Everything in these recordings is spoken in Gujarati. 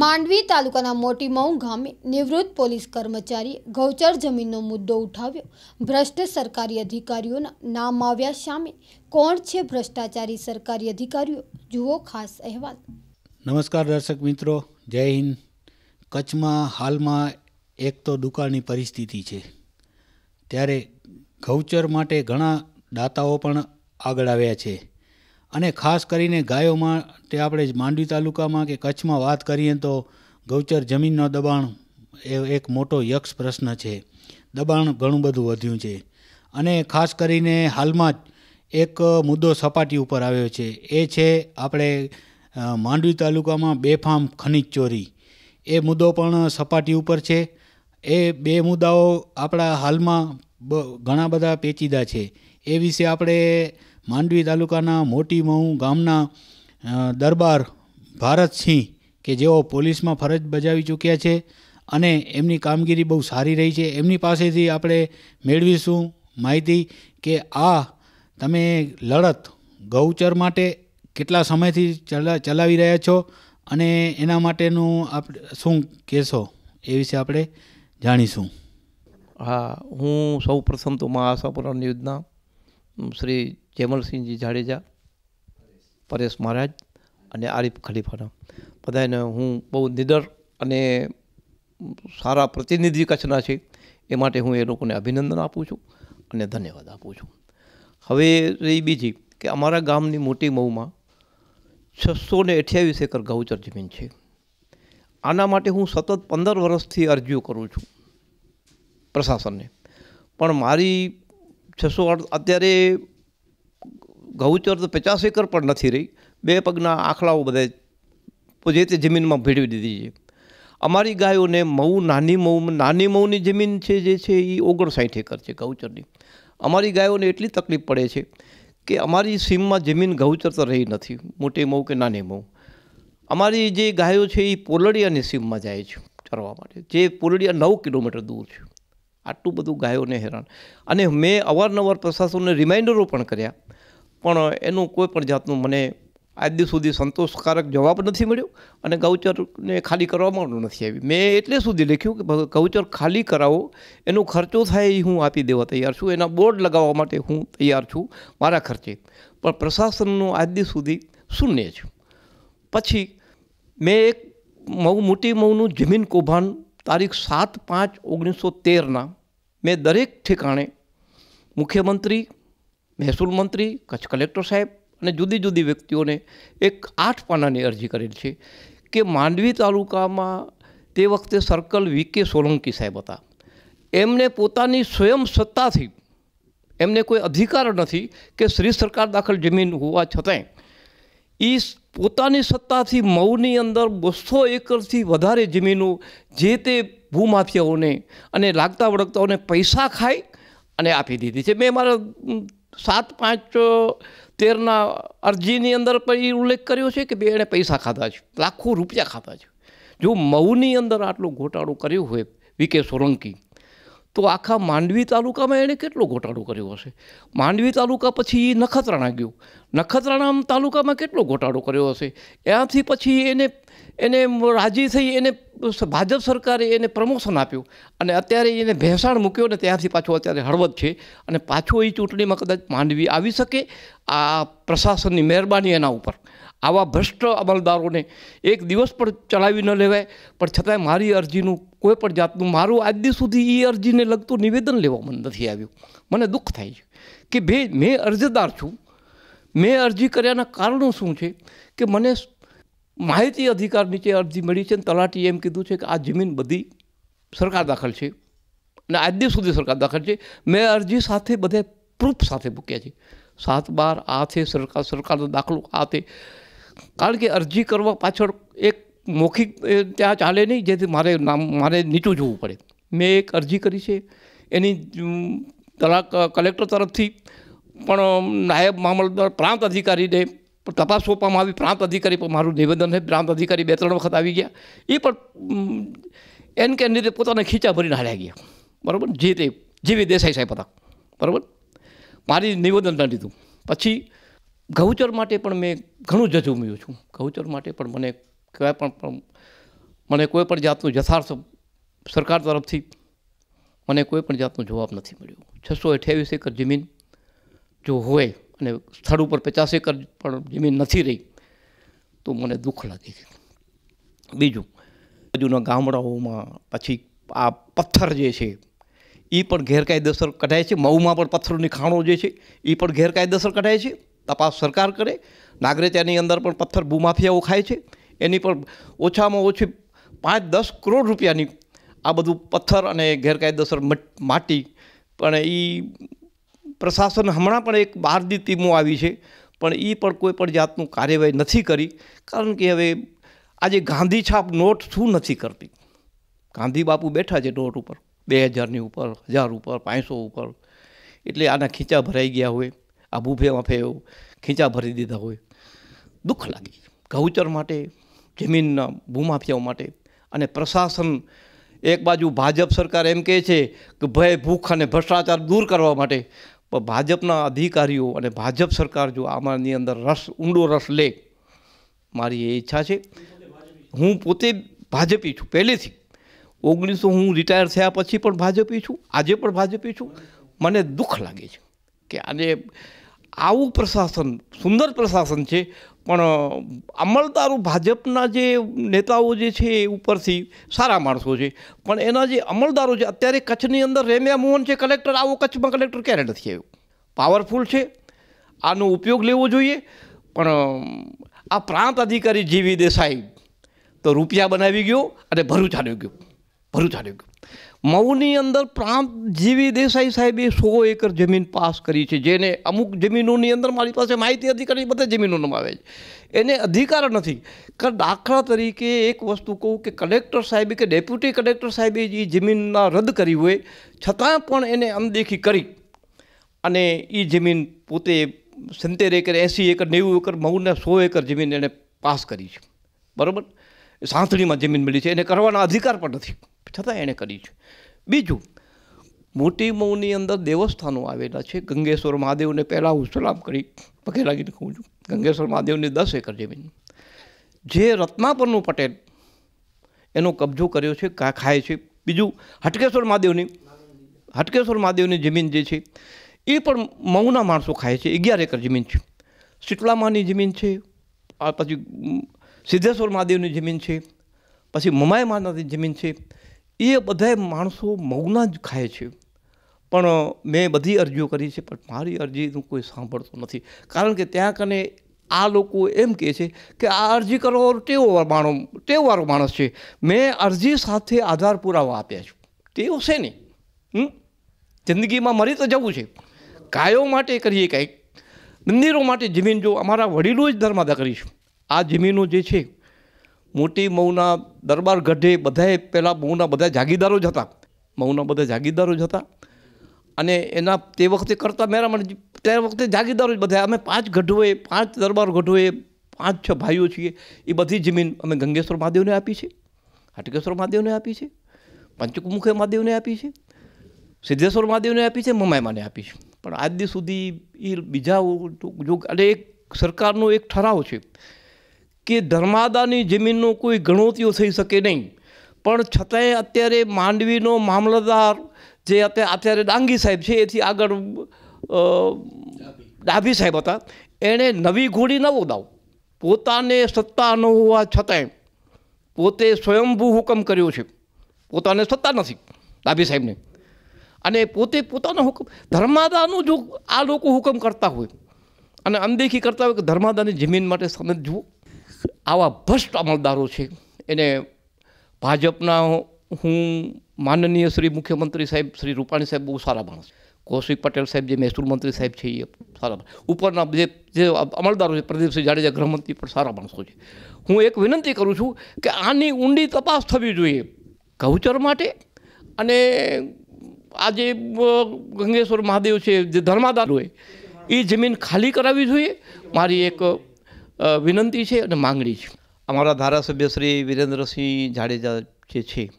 માંડવી તાલુકાના મોટી મઉ ગામે નિવૃત્ત પોલીસ કર્મચારીએ ગૌચર જમીનનો મુદ્દો ઉઠાવ્યો ભ્રષ્ટ સરકારી અધિકારીઓના નામ આવ્યા સામે કોણ છે ભ્રષ્ટાચારી સરકારી અધિકારીઓ જુઓ ખાસ અહેવાલ નમસ્કાર દર્શક મિત્રો જય હિન્દ કચ્છમાં હાલમાં એક તો દુકાળની પરિસ્થિતિ છે ત્યારે ગૌચર માટે ઘણા દાતાઓ પણ આગળ આવ્યા છે અને ખાસ કરીને ગાયો માટે આપણે માંડવી તાલુકામાં કે કચ્છમાં વાત કરીએ તો ગૌચર જમીનનો દબાણ એ એક મોટો યક્ષ પ્રશ્ન છે દબાણ ઘણું બધું વધ્યું છે અને ખાસ કરીને હાલમાં જ એક મુદ્દો સપાટી ઉપર આવ્યો છે એ છે આપણે માંડવી તાલુકામાં બેફામ ખનિજ ચોરી એ મુદ્દો પણ સપાટી ઉપર છે એ બે મુદ્દાઓ આપણા હાલમાં ઘણા બધા પેચીદા છે એ વિશે આપણે માંડવી તાલુકાના મોટી મહુ ગામના દરબાર ભારતસિંહ કે જેઓ પોલીસમાં ફરજ બજાવી ચૂક્યા છે અને એમની કામગીરી બહુ સારી રહી છે એમની પાસેથી આપણે મેળવીશું માહિતી કે આ તમે લડત ગૌચર માટે કેટલા સમયથી ચલાવી રહ્યા છો અને એના માટેનું આપ શું કહેશો એ વિશે આપણે જાણીશું હા હું સૌ પ્રથમ તો મા આશાપુરા ન્યૂઝના શ્રી જેમલસિંહજી જાડેજા પરેશ મહારાજ અને આરીફ ખલીફાના બધાને હું બહુ નિડર અને સારા પ્રતિનિધિ કચ્છના છે એ માટે હું એ લોકોને અભિનંદન આપું છું અને ધન્યવાદ આપું છું હવે રહી બીજી કે અમારા ગામની મોટી મઉમાં છસો ને અઠ્યાવીસ એકર ગૌચર જમીન છે આના માટે હું સતત પંદર વર્ષથી અરજીઓ કરું છું પ્રશાસનને પણ મારી છસો અત્યારે ઘઉચર તો પચાસ એકર પણ નથી રહી બે પગના આખલાઓ બધા જે તે જમીનમાં ભેળવી દીધી છે અમારી ગાયોને મઉ નાની મઉ નાની મઉની જમીન છે જે છે એ ઓગણસાઠ એકર છે ઘઉચરની અમારી ગાયોને એટલી તકલીફ પડે છે કે અમારી સીમમાં જમીન ઘઉચર તો રહી નથી મોટી મઉ કે નાની મઉ અમારી જે ગાયો છે એ પોલડિયાની સીમમાં જાય છે ચરવા માટે જે પોલડિયા નવ કિલોમીટર દૂર છે આટલું બધું ગાયોને હેરાન અને મેં અવારનવાર પ્રશાસનને રિમાઇન્ડરો પણ કર્યા પણ એનું કોઈ પણ જાતનું મને આજ સુધી સંતોષકારક જવાબ નથી મળ્યો અને ગૌચરને ખાલી કરવામાં નથી આવી મેં એટલે સુધી લખ્યું કે ગૌચર ખાલી કરાવો એનો ખર્ચો થાય એ હું આપી દેવા તૈયાર છું એના બોર્ડ લગાવવા માટે હું તૈયાર છું મારા ખર્ચે પણ પ્રશાસનનું આજ સુધી શૂન્ય છે પછી મેં એક મઉ મોટી મઉનું જમીન કૌભાંડ તારીખ સાત પાંચ ઓગણીસો તેરના મેં દરેક ઠેકાણે મુખ્યમંત્રી મહેસૂલ મંત્રી કચ્છ કલેક્ટર સાહેબ અને જુદી જુદી વ્યક્તિઓને એક આઠ પાનાની અરજી કરેલ છે કે માંડવી તાલુકામાં તે વખતે સર્કલ વી કે સોલંકી સાહેબ હતા એમને પોતાની સ્વયં સત્તાથી એમને કોઈ અધિકાર નથી કે શ્રી સરકાર દાખલ જમીન હોવા છતાંય એ પોતાની સત્તાથી મઉની અંદર બસો એકરથી વધારે જમીનો જે તે ભૂમાફિયાઓને અને લાગતા વળગતાઓને પૈસા ખાઈ અને આપી દીધી છે મેં મારા સાત પાંચ તેરના અરજીની અંદર પણ ઉલ્લેખ કર્યો છે કે બે એણે પૈસા ખાધા છે લાખો રૂપિયા ખાધા છે જો મઉની અંદર આટલું ઘોટાળો કર્યો હોય વીકે સોલંકી તો આખા માંડવી તાલુકામાં એણે કેટલો ઘોટાળો કર્યો હશે માંડવી તાલુકા પછી નખત્રાણા ગયું નખત્રાણા તાલુકામાં કેટલો ઘોટાળો કર્યો હશે ત્યાંથી પછી એને એને રાજી થઈ એને ભાજપ સરકારે એને પ્રમોશન આપ્યું અને અત્યારે એને ભેંસાણ મૂક્યો ને ત્યાંથી પાછું અત્યારે હળવદ છે અને પાછું એ ચૂંટણીમાં કદાચ માંડવી આવી શકે આ પ્રશાસનની મહેરબાની એના ઉપર આવા ભ્રષ્ટ અમલદારોને એક દિવસ પણ ચલાવી ન લેવાય પણ છતાંય મારી અરજીનું કોઈ પણ જાતનું મારું આજ સુધી એ અરજીને લગતું નિવેદન લેવા મને નથી આવ્યું મને દુઃખ થાય છે કે ભે મેં અરજદાર છું મેં અરજી કર્યાના કારણો શું છે કે મને માહિતી અધિકાર નીચે અરજી મળી છે અને તલાટીએ એમ કીધું છે કે આ જમીન બધી સરકાર દાખલ છે અને આજ દિવસ સુધી સરકાર દાખલ છે મેં અરજી સાથે બધે પ્રૂફ સાથે મૂક્યા છે સાત બાર આ છે સરકાર સરકારનો દાખલો આ તે કારણ કે અરજી કરવા પાછળ એક મૌખિક ત્યાં ચાલે નહીં જેથી મારે નામ મારે નીચું જોવું પડે મેં એક અરજી કરી છે એની તલાક કલેક્ટર તરફથી પણ નાયબ મામલતદાર પ્રાંત અધિકારીને પણ તપાસ સોંપવામાં આવી પ્રાંત અધિકારી પણ મારું નિવેદન છે પ્રાંત અધિકારી બે ત્રણ વખત આવી ગયા એ પણ એન કે રીતે પોતાને ખીચા ભરીને હાલ્યા ગયા બરાબર જે તે જેવી દેસાઈ સાહેબ હતા બરાબર મારી નિવેદન લીધું પછી ગૌચર માટે પણ મેં ઘણું જજુમ્યું છું ગૌચર માટે પણ મને કોઈ પણ મને કોઈ પણ જાતનું યથાર્થ સરકાર તરફથી મને કોઈ પણ જાતનો જવાબ નથી મળ્યો છસો અઠ્યાવીસ એકર જમીન જો હોય ને સ્થળ ઉપર પચાસ એકર પણ જમીન નથી રહી તો મને દુઃખ લાગે છે બીજું બાજુના ગામડાઓમાં પછી આ પથ્થર જે છે એ પણ ગેરકાયદેસર કઢાય છે મઉમાં પણ પથ્થરની ખાણો જે છે એ પણ ગેરકાયદેસર કઢાય છે તપાસ સરકાર કરે નાગરિકતાની અંદર પણ પથ્થર ભૂમાફિયાઓ ખાય છે એની પણ ઓછામાં ઓછી પાંચ દસ કરોડ રૂપિયાની આ બધું પથ્થર અને ગેરકાયદેસર માટી પણ એ પ્રશાસન હમણાં પણ એક બહારની ટીમો આવી છે પણ એ પણ કોઈ પણ જાતનું કાર્યવાહી નથી કરી કારણ કે હવે આજે ગાંધી છાપ નોટ શું નથી કરતી ગાંધી બાપુ બેઠા છે નોટ ઉપર બે હજારની ઉપર હજાર ઉપર પાંચસો ઉપર એટલે આના ખીંચા ભરાઈ ગયા હોય આ ભૂફે ફેવ ખીચા ભરી દીધા હોય દુઃખ લાગી ગૌચર માટે જમીનના ભૂમાફિયાઓ માટે અને પ્રશાસન એક બાજુ ભાજપ સરકાર એમ કહે છે કે ભય ભૂખ અને ભ્રષ્ટાચાર દૂર કરવા માટે પણ ભાજપના અધિકારીઓ અને ભાજપ સરકાર જો આમાંની અંદર રસ ઊંડો રસ લે મારી એ ઈચ્છા છે હું પોતે ભાજપી છું પહેલેથી ઓગણીસો હું રિટાયર થયા પછી પણ ભાજપી છું આજે પણ ભાજપી છું મને દુઃખ લાગે છે કે આજે આવું પ્રશાસન સુંદર પ્રશાસન છે પણ અમલદારો ભાજપના જે નેતાઓ જે છે એ ઉપરથી સારા માણસો છે પણ એના જે અમલદારો છે અત્યારે કચ્છની અંદર રેમ્યા મોહન છે કલેક્ટર આવો કચ્છમાં કલેક્ટર ક્યારે નથી આવ્યો પાવરફુલ છે આનો ઉપયોગ લેવો જોઈએ પણ આ પ્રાંત અધિકારી જીવી દેસાઈ તો રૂપિયા બનાવી ગયો અને ભરૂચ આવ્યો ગયો ભરૂચ આવ્યો ગયો મઉની અંદર પ્રાંત જીવી દેસાઈ સાહેબે સો એકર જમીન પાસ કરી છે જેને અમુક જમીનોની અંદર મારી પાસે માહિતી અધિકારી બધા જમીનોમાં આવે છે એને અધિકાર નથી કે દાખલા તરીકે એક વસ્તુ કહું કે કલેક્ટર સાહેબે કે ડેપ્યુટી કલેક્ટર સાહેબે જે જમીનના રદ કરી હોય છતાં પણ એને અનદેખી કરી અને એ જમીન પોતે સિત્તેર એકર એંસી એકર નેવું એકર મઉને સો એકર જમીન એણે પાસ કરી છે બરાબર સાંથણીમાં જમીન મળી છે એને કરવાના અધિકાર પણ નથી છતાં એણે કરી છે બીજું મોટી મઉની અંદર દેવસ્થાનો આવેલા છે ગંગેશ્વર મહાદેવને પહેલાં હું સલામ કરી પગે લાગીને કહું છું ગંગેશ્વર મહાદેવની દસ એકર જમીન જે રત્નાપરનું પટેલ એનો કબજો કર્યો છે ખાય છે બીજું હટકેશ્વર મહાદેવની હટકેશ્વર મહાદેવની જમીન જે છે એ પણ મઉના માણસો ખાય છે અગિયાર એકર જમીન છે શીતલામાની જમીન છે આ પછી સિદ્ધેશ્વર મહાદેવની જમીન છે પછી મમાય માતાની જમીન છે એ બધા માણસો મૌના જ ખાય છે પણ મેં બધી અરજીઓ કરી છે પણ મારી અરજીનું કોઈ સાંભળતો નથી કારણ કે ત્યાં કને આ લોકો એમ કહે છે કે આ અરજી કરવાનો ટેવો માણો ટેવવાળો માણસ છે મેં અરજી સાથે આધાર પુરાવા આપ્યા છે ટેવ છે નહીં જિંદગીમાં મરી તો જવું છે ગાયો માટે કરીએ કંઈક મંદિરો માટે જમીન જો અમારા વડીલો જ ધર્મ અદા કરીશું આ જમીનો જે છે મોટી મઉના દરબાર ગઢે બધાએ પહેલાં મઉના બધા જાગીદારો જ હતા મઉના બધા જાગીદારો જ હતા અને એના તે વખતે કરતા મેરામણ તે વખતે જાગીદારો જ બધા અમે પાંચ ગઢોએ પાંચ દરબાર ગઢોએ પાંચ છ ભાઈઓ છીએ એ બધી જમીન અમે ગંગેશ્વર મહાદેવને આપી છે હાટકેશ્વર મહાદેવને આપી છે પંચકમુખે મહાદેવને આપી છે સિદ્ધેશ્વર મહાદેવને આપી છે મમાયમાને આપી છે પણ આજ સુધી એ બીજા જો અને એક સરકારનો એક ઠરાવ છે કે ધર્માદાની જમીનનો કોઈ ગણોતીઓ થઈ શકે નહીં પણ છતાંય અત્યારે માંડવીનો મામલતદાર જે અત્યારે અત્યારે ડાંગી સાહેબ છે એથી આગળ ડાભી સાહેબ હતા એણે નવી ઘોડી નવો દાવ પોતાને સત્તા ન હોવા છતાંય પોતે સ્વયંભૂ હુકમ કર્યો છે પોતાને સત્તા નથી ડાભી સાહેબને અને પોતે પોતાનો હુકમ ધર્માદાનું જો આ લોકો હુકમ કરતા હોય અને અનદેખી કરતા હોય કે ધર્માદાની જમીન માટે સનદ જુઓ આવા ભ્રષ્ટ અમલદારો છે એને ભાજપના હું માનનીય શ્રી મુખ્યમંત્રી સાહેબ શ્રી રૂપાણી સાહેબ બહુ સારા માણસ કૌશિક પટેલ સાહેબ જે મહેસૂલ મંત્રી સાહેબ છે એ સારા ઉપરના જે જે અમલદારો છે પ્રદીપસિંહ જાડેજા ગૃહમંત્રી પણ સારા માણસો છે હું એક વિનંતી કરું છું કે આની ઊંડી તપાસ થવી જોઈએ ગૌચર માટે અને આ જે ગંગેશ્વર મહાદેવ છે જે ધર્માદાર હોય એ જમીન ખાલી કરાવવી જોઈએ મારી એક વિનંતી છે અને માંગણી છે અમારા ધારાસભ્ય શ્રી વિરેન્દ્રસિંહ જાડેજા જે છે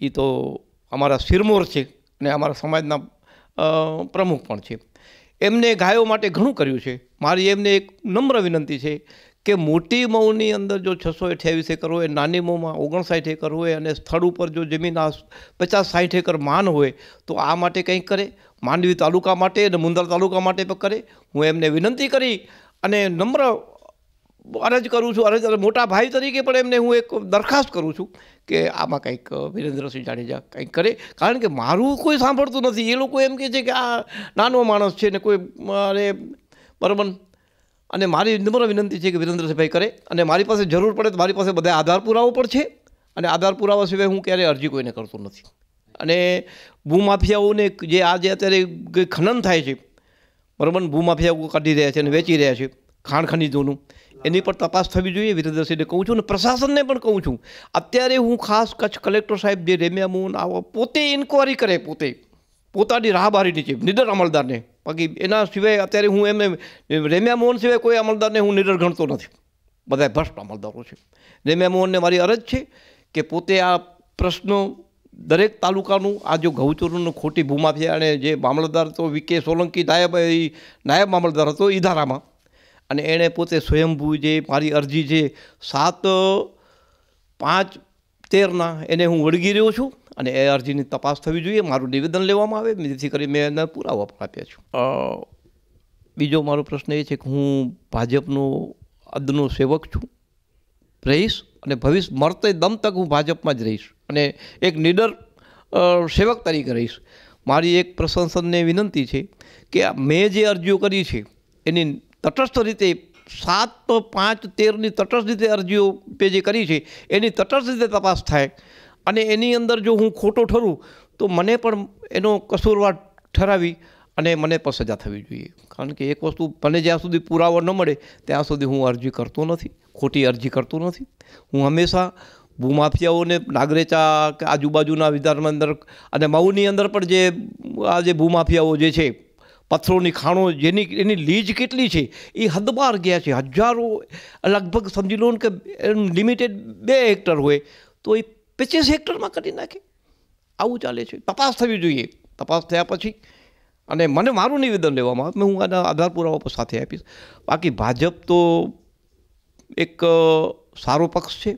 એ તો અમારા શિરમોર છે અને અમારા સમાજના પ્રમુખ પણ છે એમને ગાયો માટે ઘણું કર્યું છે મારી એમને એક નમ્ર વિનંતી છે કે મોટી મઉની અંદર જો છસો અઠ્યાવીસ એકર હોય નાની મઉમાં ઓગણસાઠ એકર હોય અને સ્થળ ઉપર જો જમીન પચાસ સાઠ એકર માન હોય તો આ માટે કંઈક કરે માંડવી તાલુકા માટે અને મુંદર તાલુકા માટે પણ કરે હું એમને વિનંતી કરી અને નમ્ર અરજ કરું છું અરજ મોટા ભાઈ તરીકે પણ એમને હું એક દરખાસ્ત કરું છું કે આમાં કંઈક વિરેન્દ્રસિંહ જાડેજા કંઈક કરે કારણ કે મારું કોઈ સાંભળતું નથી એ લોકો એમ કહે છે કે આ નાનો માણસ છે ને કોઈ મારે બરમન અને મારી નમ્ર વિનંતી છે કે વિરેન્દ્રસિંહભાઈ કરે અને મારી પાસે જરૂર પડે તો મારી પાસે બધા આધાર પુરાવો પણ છે અને આધાર પુરાવા સિવાય હું ક્યારેય અરજી કોઈને કરતો નથી અને ભૂમાફિયાઓને જે આજે અત્યારે ખનન થાય છે બરાબર ભૂમાફિયાઓ કાઢી રહ્યા છે અને વેચી રહ્યા છે ખાણ ખનીજોનું એની પર તપાસ થવી જોઈએ વિરેન્દ્રસિંહને કહું છું અને પ્રશાસનને પણ કહું છું અત્યારે હું ખાસ કચ્છ કલેક્ટર સાહેબ જે રેમ્યા મોહન આવો પોતે ઇન્કવાયરી કરે પોતે પોતાની રાહબારી નીચે નિડર અમલદારને બાકી એના સિવાય અત્યારે હું એમ રેમ્યા મોહન સિવાય કોઈ અમલદારને હું નિડર ગણતો નથી બધા ભ્રષ્ટ અમલદારો છે રેમ્યા મોહનને મારી અરજ છે કે પોતે આ પ્રશ્નો દરેક તાલુકાનું આ જો ગૌચોરનું ખોટી ભૂમાફિયા અને જે મામલતદાર હતો વી કે સોલંકી નાયબ નાયબ મામલતદાર હતો ઈધારામાં અને એણે પોતે સ્વયંભૂ જે મારી અરજી છે સાત પાંચ તેરના એને હું વળગી રહ્યો છું અને એ અરજીની તપાસ થવી જોઈએ મારું નિવેદન લેવામાં આવે જેથી કરી મેં એને પુરાવા આપ્યા છું બીજો મારો પ્રશ્ન એ છે કે હું ભાજપનો અદનો સેવક છું રહીશ અને ભવિષ્ય મરતે દમ તક હું ભાજપમાં જ રહીશ અને એક નીડર સેવક તરીકે રહીશ મારી એક પ્રશંસનને વિનંતી છે કે મેં જે અરજીઓ કરી છે એની તટસ્થ રીતે સાત પાંચ તેરની તટસ્થ રીતે અરજીઓ પે જે કરી છે એની તટસ્થ રીતે તપાસ થાય અને એની અંદર જો હું ખોટો ઠરું તો મને પણ એનો કસૂરવાર ઠરાવી અને મને પણ સજા થવી જોઈએ કારણ કે એક વસ્તુ મને જ્યાં સુધી પુરાવો ન મળે ત્યાં સુધી હું અરજી કરતો નથી ખોટી અરજી કરતો નથી હું હંમેશા ભૂમાફિયાઓને નાગરેચા કે આજુબાજુના વિધાનની અંદર અને મઉની અંદર પણ જે આ જે ભૂમાફિયાઓ જે છે પથ્થરોની ખાણો જેની એની લીજ કેટલી છે એ હદબાર ગયા છે હજારો લગભગ સમજી લો કે લિમિટેડ બે હેક્ટર હોય તો એ પચીસ હેક્ટરમાં કરી નાખે આવું ચાલે છે તપાસ થવી જોઈએ તપાસ થયા પછી અને મને મારું નિવેદન લેવામાં આવે હું આના આધાર પુરાવા પર સાથે આપીશ બાકી ભાજપ તો એક સારો પક્ષ છે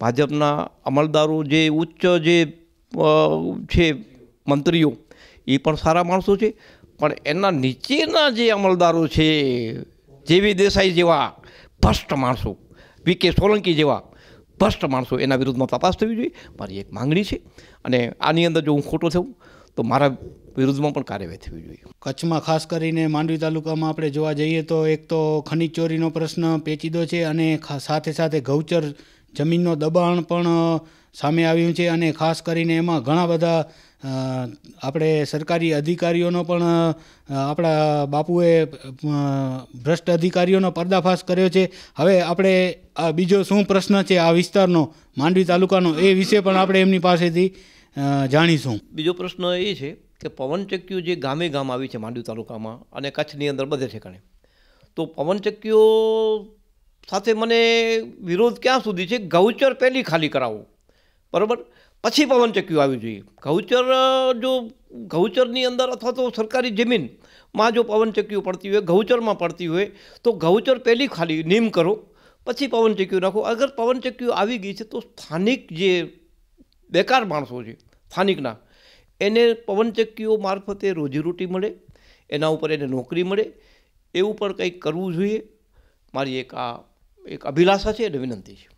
ભાજપના અમલદારો જે ઉચ્ચ જે છે મંત્રીઓ એ પણ સારા માણસો છે પણ એના નીચેના જે અમલદારો છે જેવી દેસાઈ જેવા ભ્રષ્ટ માણસો વી કે સોલંકી જેવા ભ્રષ્ટ માણસો એના વિરુદ્ધમાં તપાસ થવી જોઈએ મારી એક માંગણી છે અને આની અંદર જો હું ખોટો થઉં તો મારા વિરુદ્ધમાં પણ કાર્યવાહી થવી જોઈએ કચ્છમાં ખાસ કરીને માંડવી તાલુકામાં આપણે જોવા જઈએ તો એક તો ખનિજ ચોરીનો પ્રશ્ન પેચીદો છે અને સાથે સાથે ગૌચર જમીનનો દબાણ પણ સામે આવ્યું છે અને ખાસ કરીને એમાં ઘણા બધા આપણે સરકારી અધિકારીઓનો પણ આપણા બાપુએ ભ્રષ્ટ અધિકારીઓનો પર્દાફાશ કર્યો છે હવે આપણે આ બીજો શું પ્રશ્ન છે આ વિસ્તારનો માંડવી તાલુકાનો એ વિશે પણ આપણે એમની પાસેથી જાણીશું બીજો પ્રશ્ન એ છે કે પવનચક્કીઓ જે ગામે ગામ આવી છે માંડવી તાલુકામાં અને કચ્છની અંદર બધે ઠેકાણે તો પવનચક્કીઓ સાથે મને વિરોધ ક્યાં સુધી છે ગૌચર પહેલી ખાલી કરાવો બરાબર પછી પવનચક્કીઓ આવી જોઈએ ગૌચર જો ગૌચરની અંદર અથવા તો સરકારી જમીનમાં જો પવનચક્કીઓ પડતી હોય ગૌચરમાં પડતી હોય તો ગૌચર પહેલી ખાલી નીમ કરો પછી પવનચક્કીઓ નાખો અગર પવનચક્કીઓ આવી ગઈ છે તો સ્થાનિક જે બેકાર માણસો છે સ્થાનિકના એને પવનચક્કીઓ મારફતે રોજીરોટી મળે એના ઉપર એને નોકરી મળે એવું પણ કંઈક કરવું જોઈએ મારી એક આ એક અભિલાષા છે અને વિનંતી છે